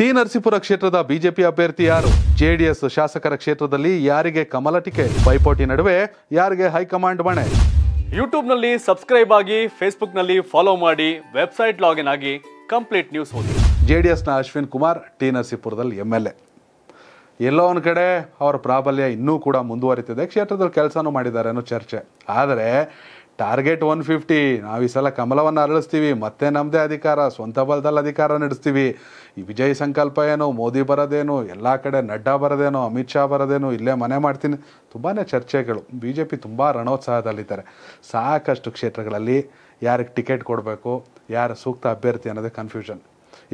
T Narasipura ಕ್ಷೇತ್ರದ BJP ಅಭ್ಯರ್ಥಿ ಯಾರು ಜೆಡಿಎಸ್ ಶಾಸಕರ ಕ್ಷೇತ್ರದಲ್ಲಿ ಯಾರಿಗೆ ಕಮಲ ಟಿಕೆಟ್ ಪೈಪೋಟಿ ನಡುವೆ ಯಾರಿಗೆ ಹೈಕಮಾಂಡ್ ಮಣೆ ಯೂಟ್ಯೂಬ್ನಲ್ಲಿ ಸಬ್ಸ್ಕ್ರೈಬ್ ಆಗಿ ಫೇಸ್ಬುಕ್ನಲ್ಲಿ ಫಾಲೋ ಮಾಡಿ ವೆಬ್ಸೈಟ್ ಲಾಗಿನ್ ಆಗಿ ಕಂಪ್ಲೀಟ್ ನ್ಯೂಸ್ ಓದಿ ಜೆಡಿಎಸ್ನ ಅಶ್ವಿನ್ ಕುಮಾರ್ ಟಿ ನರಸೀಪುರದಲ್ಲಿ ಎಮ್ ಎಲ್ ಎ ಎಲ್ಲೋ ಒಂದು ಕಡೆ ಅವರ ಪ್ರಾಬಲ್ಯ ಇನ್ನೂ ಕೂಡ ಮುಂದುವರಿತಿದೆ ಕ್ಷೇತ್ರದಲ್ಲಿ ಕೆಲಸನೂ ಮಾಡಿದ್ದಾರೆ ಅನ್ನೋ ಚರ್ಚೆ ಆದರೆ ಟಾರ್ಗೆಟ್ ಒನ್ ಫಿಫ್ಟಿ ನಾವು ಈ ಸಲ ಕಮಲವನ್ನು ಅರಳಿಸ್ತೀವಿ ಮತ್ತೆ ನಮ್ಮದೇ ಅಧಿಕಾರ ಸ್ವಂತ ಬಲದಲ್ಲಿ ಅಧಿಕಾರ ನಡೆಸ್ತೀವಿ ಈ ವಿಜಯ್ ಸಂಕಲ್ಪ ಏನು ಮೋದಿ ಬರೋದೇನು ಎಲ್ಲ ಕಡೆ ನಡ್ಡಾ ಬರೋದೇನು ಅಮಿತ್ ಶಾ ಬರೋದೇನು ಇಲ್ಲೇ ಮನೆ ಮಾಡ್ತೀನಿ ತುಂಬಾ ಚರ್ಚೆಗಳು ಬಿ ಜೆ ಪಿ ತುಂಬ ರಣೋತ್ಸಾಹದಲ್ಲಿದ್ದಾರೆ ಸಾಕಷ್ಟು ಕ್ಷೇತ್ರಗಳಲ್ಲಿ ಯಾರಿಗೆ ಟಿಕೆಟ್ ಕೊಡಬೇಕು ಯಾರು ಸೂಕ್ತ ಅಭ್ಯರ್ಥಿ ಅನ್ನೋದೇ ಕನ್ಫ್ಯೂಷನ್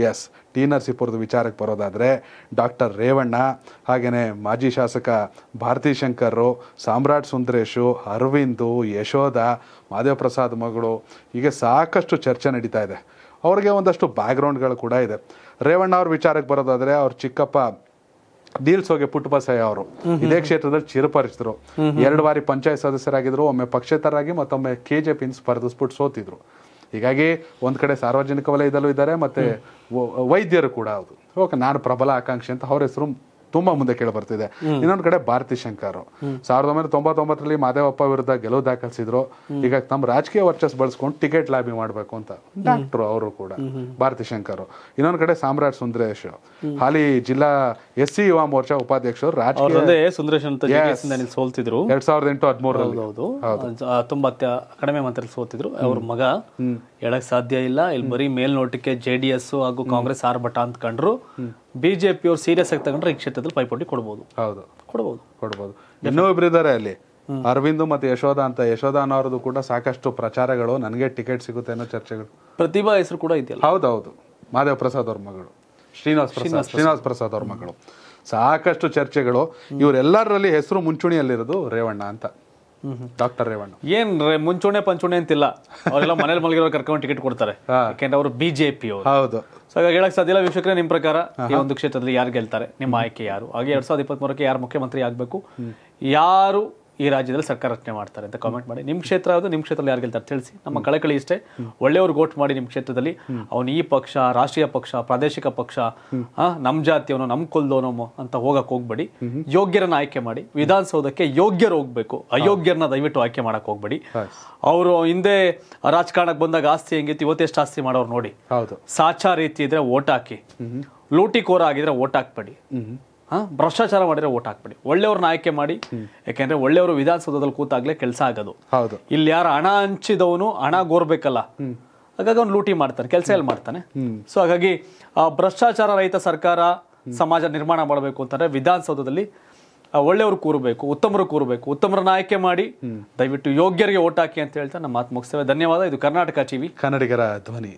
ಎಸ್ ಟಿ ನರಸೀಪುರದ ವಿಚಾರಕ್ಕೆ ಬರೋದಾದರೆ ಡಾಕ್ಟರ್ ರೇವಣ್ಣ ಹಾಗೆಯೇ ಮಾಜಿ ಶಾಸಕ ಭಾರತಿ ಶಂಕರು ಸಾಮ್ರಾಟ್ ಸುಂದರೇಶು ಅರವಿಂದ್ ಯಶೋಧ ಪ್ರಸಾದ್ ಮಗಳು ಹೀಗೆ ಸಾಕಷ್ಟು ಚರ್ಚೆ ನಡೀತಾ ಇದೆ ಅವ್ರಿಗೆ ಒಂದಷ್ಟು ಬ್ಯಾಕ್ಗ್ರೌಂಡ್ಗಳು ಕೂಡ ಇದೆ ರೇವಣ್ಣ ಅವ್ರ ವಿಚಾರಕ್ಕೆ ಬರೋದಾದರೆ ಅವ್ರ ಚಿಕ್ಕಪ್ಪ ಡೀಲ್ಸ್ ಹೋಗಿ ಪುಟ್ಟಬಸಯ್ಯ ಅವರು ಇದೇ ಕ್ಷೇತ್ರದಲ್ಲಿ ಚಿರಪರಿಸಿದ್ರು ಎರಡು ಬಾರಿ ಪಂಚಾಯತ್ ಸದಸ್ಯರಾಗಿದ್ರು ಒಮ್ಮೆ ಪಕ್ಷೇತರಾಗಿ ಮತ್ತೊಮ್ಮೆ ಕೆ ಜೆ ಪಿನ್ ಸ್ಪರ್ಧಿಸ್ಬಿಟ್ಟು ಸೋತಿದ್ರು ಹೀಗಾಗಿ ಒಂದ್ ಕಡೆ ಸಾರ್ವಜನಿಕ ವಲಯದಲ್ಲೂ ಇದ್ದಾರೆ ಮತ್ತೆ ವೈದ್ಯರು ಕೂಡ ಹೌದು ಓಕೆ ನಾನು ಪ್ರಬಲ ಆಕಾಂಕ್ಷಿ ಅಂತ ಅವ್ರ ಹೆಸರು ತುಂಬಾ ಮುಂದೆ ಕೇಳಿ ಬರ್ತಿದೆ ಇನ್ನೊಂದು ಕಡೆ ಭಾರತಿ ಶಂಕರ್ ಸಾವಿರದ ಒಂಬೈನೂರ ತೊಂಬತ್ತೊಂಬತ್ತರಲ್ಲಿ ಮಾದೇವಪ್ಪ ವಿರುದ್ಧ ಗೆಲುವು ದಾಖಲಿಸಿದ್ರು ಈಗ ತಮ್ಮ ರಾಜಕೀಯ ವರ್ಚಸ್ ಬಳಸ್ಕೊಂಡು ಟಿಕೆಟ್ ಲಾಬಿ ಮಾಡ್ಬೇಕು ಅಂತ ಡಾಕ್ಟರ್ ಅವರು ಕೂಡ ಭಾರತಿ ಶಂಕರ್ ಇನ್ನೊಂದು ಕಡೆ ಸಾಮ್ರಾಟ್ ಸುಂದರೇಶ್ ಹಾಲಿ ಜಿಲ್ಲಾ ಎಸ್ ಸಿ ಯುವ ಮೋರ್ಚಾ ಉಪಾಧ್ಯಕ್ಷರು ರಾಜಕೀಯ ಸುಂದರೇಶ್ ಸೋಲ್ತಿದ್ರು ಎರಡ್ ಸಾವಿರದ ಎಂಟು ಹೌದು ತುಂಬಾ ಕಡಿಮೆ ಮಾತ್ರದಲ್ಲಿ ಸೋಲ್ತಿದ್ರು ಅವ್ರ ಮಗ ಹೇಳಕ್ ಸಾಧ್ಯ ಇಲ್ಲ ಇಲ್ಲಿ ಬರೀ ಮೇಲ್ನೋಟಕ್ಕೆ ಜೆ ಡಿ ಎಸ್ ಹಾಗೂ ಕಾಂಗ್ರೆಸ್ ಆರ್ಭಟ ಅಂತ ಕಂಡ್ರು ಬಿ ಜೆ ಸೀರಿಯಸ್ ಆಗಿ ತಗೊಂಡ್ರೆ ಈ ಕ್ಷೇತ್ರದಲ್ಲಿ ಪೈಪೋಟಿ ಕೊಡಬಹುದು ಹೌದು ಕೊಡಬಹುದು ಕೊಡಬಹುದು ಇನ್ನೂ ಒಬ್ರು ಇದ್ದಾರೆ ಅಲ್ಲಿ ಅರವಿಂದ್ ಮತ್ತೆ ಯಶೋಧ ಅಂತ ಯಶೋಧ ಅನ್ನೋರದು ಕೂಡ ಸಾಕಷ್ಟು ಪ್ರಚಾರಗಳು ನನಗೆ ಟಿಕೆಟ್ ಸಿಗುತ್ತೆ ಅನ್ನೋ ಚರ್ಚೆಗಳು ಪ್ರತಿಭಾ ಹೆಸರು ಕೂಡ ಇದೆಯಲ್ಲ ಹೌದು ಮಾದೇವ್ ಪ್ರಸಾದ್ ಅವ್ರ ಮಗಳು ಶ್ರೀನಿವಾಸ್ ಪ್ರಸಾದ್ ಶ್ರೀನಿವಾಸ್ ಪ್ರಸಾದ್ ಅವ್ರ ಮಗಳು ಸಾಕಷ್ಟು ಚರ್ಚೆಗಳು ಇವರೆಲ್ಲರಲ್ಲಿ ಹೆಸರು ಮುಂಚೂಣಿಯಲ್ಲಿರೋದು ರೇವಣ್ಣ ಅಂತ ಡಾಕ್ಟರ್ ರೇವಣ್ಣ ಏನ್ ಮುಂಚೂಣೆ ಪಂಚೂಣೆ ಅಂತಿಲ್ಲ ಅವರೆಲ್ಲ ಮನೇಲಿ ಮಲಗಿರೋ ಕರ್ಕೊಂಡು ಟಿಕೆಟ್ ಕೊಡ್ತಾರೆ ಯಾಕೆಂದ್ರೆ ಅವರು ಬಿಜೆಪಿ ಅವರು ಹೌದು ಸೊ ಹೇಳಕ್ ಸಾಧ್ಯ ಇಲ್ಲ ವೀಕ್ಷಕರೇ ನಿಮ್ಮ ಪ್ರಕಾರ ಈ ಒಂದು ಕ್ಷೇತ್ರದಲ್ಲಿ ಯಾರು ಗೆಲ್ತಾರೆ ನಿಮ್ಮ ಆಯ್ಕೆ ಯಾರು ಹಾಗೆ ಎರಡ್ ಸಾವಿರದ ಇಪ್ಪತ್ತ್ ಮೂರಕ್ಕೆ ಯಾರು ಮುಖ್ಯಮಂತ್ರಿ ಆಗ್ಬೇಕು ಯಾರು ಈ ರಾಜ್ಯದಲ್ಲಿ ಸರ್ಕಾರ ರಚನೆ ಮಾಡ್ತಾರೆ ಅಂತ ಕಾಮೆಂಟ್ ಮಾಡಿ ನಿಮ್ಮ ಕ್ಷೇತ್ರ ಯಾವುದು ನಿಮ್ಮ ಕ್ಷೇತ್ರದಲ್ಲಿ ಯಾರು ಗೆಲ್ತಾರೆ ತಿಳಿಸಿ ನಮ್ಮ ಕಳಕಳಿ ಇಷ್ಟೇ ಒಳ್ಳೆಯವ್ರು ಓಟ್ ಮಾಡಿ ನಿಮ್ಮ ಕ್ಷೇತ್ರದಲ್ಲಿ ಅವನು ಈ ಪಕ್ಷ ರಾಷ್ಟ್ರೀಯ ಪಕ್ಷ ಪ್ರಾದೇಶಿಕ ಪಕ್ಷ ನಮ್ಮ ಜಾತಿಯವನು ನಮ್ಮ ಕುಲ್ದವನೋ ಅಂತ ಹೋಗಕ್ಕೆ ಹೋಗ್ಬೇಡಿ ಯೋಗ್ಯರನ್ನ ಆಯ್ಕೆ ಮಾಡಿ ವಿಧಾನಸೌಧಕ್ಕೆ ಯೋಗ್ಯರು ಹೋಗ್ಬೇಕು ಅಯೋಗ್ಯರನ್ನ ದಯವಿಟ್ಟು ಆಯ್ಕೆ ಮಾಡಕ್ಕೆ ಹೋಗ್ಬೇಡಿ ಅವರು ಹಿಂದೆ ರಾಜಕಾರಣಕ್ಕೆ ಬಂದಾಗ ಆಸ್ತಿ ಹೆಂಗಿತ್ತು ಇವತ್ತೆಷ್ಟು ಆಸ್ತಿ ಮಾಡೋರು ನೋಡಿ ಸಾಚಾ ರೀತಿ ಇದ್ರೆ ಓಟ್ ಹಾಕಿ ಲೂಟಿ ಕೋರ ಆಗಿದ್ರೆ ಓಟ್ ಹಾಕ್ಬೇಡಿ ಭ್ರಷ್ಟಾಚಾರ ಮಾಡಿದ್ರೆ ಓಟ್ ಹಾಕ್ಬಿಡಿ ಒಳ್ಳೆಯವ್ರನ್ನ ಆಯ್ಕೆ ಮಾಡಿ ಯಾಕೆಂದ್ರೆ ಒಳ್ಳೆಯವರು ವಿಧಾನಸೌಧದಲ್ಲಿ ಕೂತಾಗಲೇ ಕೆಲಸ ಆಗೋದು ಹೌದು ಇಲ್ಲಿ ಯಾರು ಹಣ ಹಂಚಿದವನು ಹಣ ಗೋರ್ಬೇಕಲ್ಲ ಹಾಗಾಗಿ ಅವ್ನು ಲೂಟಿ ಮಾಡ್ತಾನೆ ಕೆಲಸ ಎಲ್ಲಿ ಮಾಡ್ತಾನೆ ಸೊ ಹಾಗಾಗಿ ಭ್ರಷ್ಟಾಚಾರ ರಹಿತ ಸರ್ಕಾರ ಸಮಾಜ ನಿರ್ಮಾಣ ಮಾಡಬೇಕು ಅಂತಂದ್ರೆ ವಿಧಾನಸೌಧದಲ್ಲಿ ಒಳ್ಳೆಯವರು ಕೂರಬೇಕು ಉತ್ತಮರು ಕೂರಬೇಕು ಉತ್ತಮರನ್ನ ಆಯ್ಕೆ ಮಾಡಿ ದಯವಿಟ್ಟು ಯೋಗ್ಯರಿಗೆ ಓಟ್ ಹಾಕಿ ಅಂತ ಹೇಳ್ತಾ ನಮ್ಮ ಮಾತು ಮುಗಿಸ್ತೇವೆ ಧನ್ಯವಾದ ಇದು ಕರ್ನಾಟಕ ಟಿವಿ ಕನ್ನಡಿಗರ ಧ್ವನಿ